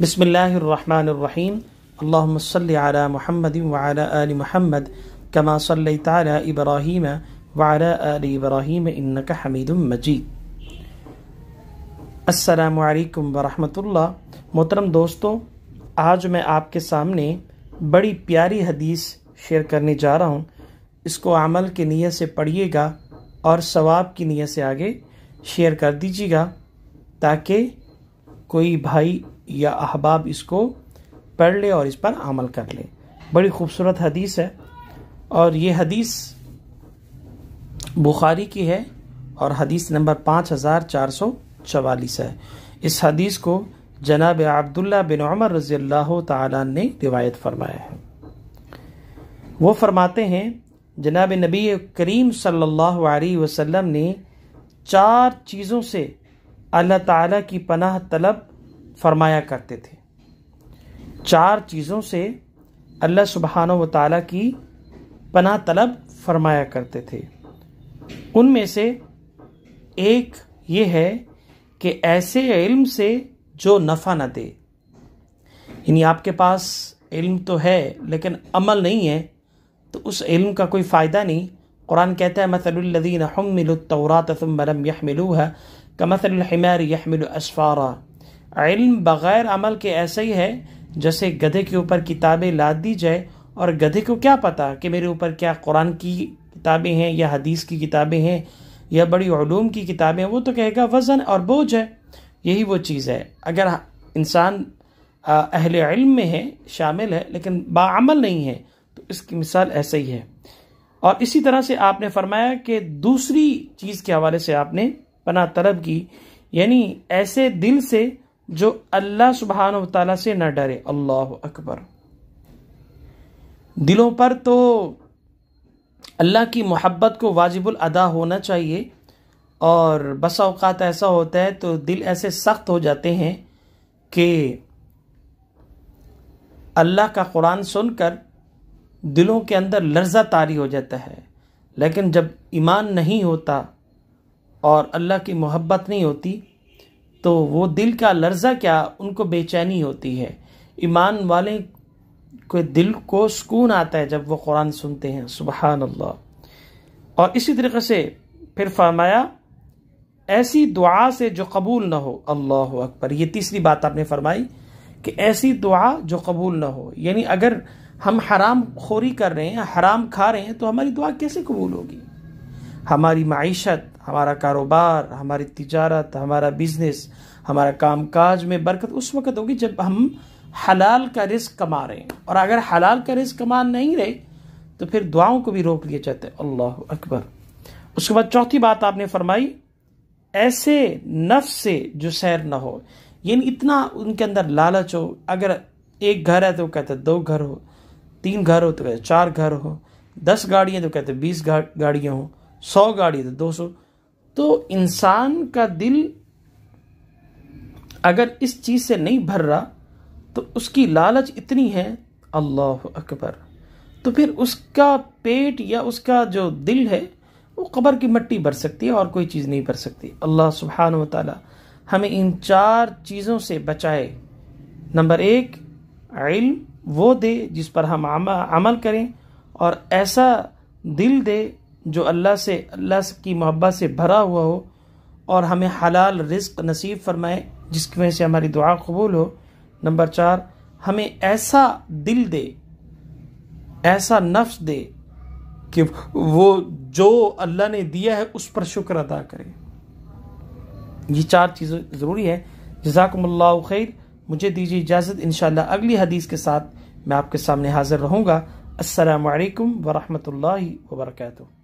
बसमीम अल्लाम्सल महमद वाल महमद कमा सल तारा इब्राहिम वाल आल इब्राहिम हमीद मजीद असलकम वरहमतुल्ला मोहतरम दोस्तों आज मैं आपके सामने बड़ी प्यारी हदीस शेयर करने जा रहा हूँ इसको आमल के नीयत से पढ़िएगा और सवाब की नीयत से आगे शेयर कर दीजिएगा ताकि कोई भाई या अहबाब इसको पढ़ ले और इस पर अमल कर ले बड़ी खूबसूरत हदीस है और ये हदीस बुखारी की है और हदीस नंबर पाँच हज़ार चार सौ चवालीस है इस हदीस को जनाब अब्दुल्ला बिन उमर रज़ी अल्लाह ने रिवायत फरमाया है वो फरमाते हैं जनाब नबी करीम सल्लल्लाहु अलैहि वसल्लम ने चार चीज़ों से अल्लाह ताला की पनाह तलब फरमाया करते थे चार चीज़ों से अल्लाह सुबहान व ताली की पनाह तलब फरमाया करते थे उनमें से एक ये है कि ऐसे इल्म से जो नफ़ा न दे यानी आपके पास इल्म तो है लेकिन अमल नहीं है तो उस इल्म का कोई फ़ायदा नहीं कुरान कहता है मसलुल्लिन हम तसम मरम यह मिलू है कमसल हिमार यहमिल इल्म बग़ैर अमल के ऐसे ही है जैसे गधे के ऊपर किताबें लाद दी जाए और गधे को क्या पता कि मेरे ऊपर क्या कुरान की किताबें हैं या हदीस की किताबें हैं या बड़ी ूम की किताबें हैं वो तो कहेगा वज़न और बोझ है यही वो चीज़ है अगर इंसान अहल इल्म में है शामिल है लेकिन बामल नहीं है तो इसकी मिसाल ऐसे ही है और इसी तरह से आपने फरमाया कि दूसरी चीज़ के हवाले से आपने पना तलब की यानी ऐसे दिल से जो अल्लाह सुबहान तला से न डरे अल्लाह अकबर दिलों पर तो अल्लाह की मोहब्बत को वाजिबुल अदा होना चाहिए और बस अवकात ऐसा होता है तो दिल ऐसे सख्त हो जाते हैं कि अल्लाह का कुरान सुनकर दिलों के अंदर लर्जा तारी हो जाता है लेकिन जब ईमान नहीं होता और अल्लाह की मोहब्बत नहीं होती तो वो दिल का लर्जा क्या उनको बेचैनी होती है ईमान वाले के दिल को सुकून आता है जब वो कुरान सुनते हैं सुबहान अल्लाह और इसी तरीके से फिर फरमाया ऐसी दुआ से जो कबूल ना हो अल्लाह अकबर ये तीसरी बात आपने फरमाई कि ऐसी दुआ जो कबूल ना हो यानी अगर हम हराम खोरी कर रहे हैं हराम खा रहे हैं तो हमारी दुआ कैसे कबूल होगी हमारी मीशत हमारा कारोबार हमारी तजारत हमारा बिजनेस हमारा काम काज में बरकत उस वक्त होगी जब हम हलाल का रिस्क कमा रहे हैं और अगर हलाल का रिस्क कमा नहीं रहे तो फिर दुआओं को भी रोक लिया जाता है अल्लाह अकबर उसके बाद चौथी बात आपने फरमाई ऐसे नफ़ से जो सैर ना हो यानी इतना उनके अंदर लालच हो अगर एक घर है तो कहते दो घर हो तीन घर हो तो कहते चार घर हो दस गाड़ियाँ तो कहते बीस गाड़ियाँ हों सौ गाड़ी तो दो सौ तो इंसान का दिल अगर इस चीज़ से नहीं भर रहा तो उसकी लालच इतनी है अल्लाह अकबर तो फिर उसका पेट या उसका जो दिल है वो कबर की मट्टी भर सकती है और कोई चीज़ नहीं भर सकती अल्लाह सुबहान तला हमें इन चार चीज़ों से बचाए नंबर एक इल वो दे जिस पर हम अमल करें और ऐसा दिल दे जो अल्लाह से अल्लाह की मोहब्बत से भरा हुआ हो और हमें हलाल रिस्क नसीब फरमाए जिसकी वजह से हमारी दुआ कबूल हो नंबर चार हमें ऐसा दिल दे ऐसा नफ्स दे कि वो जो अल्लाह ने दिया है उस पर शुक्र अदा करे ये चार चीज़ें ज़रूरी है जजाकमल्ला खैर मुझे दीजिए इजाज़त इन अगली हदीस के साथ मैं आपके सामने हाज़िर रहूँगा असलकम वरहमल वर्का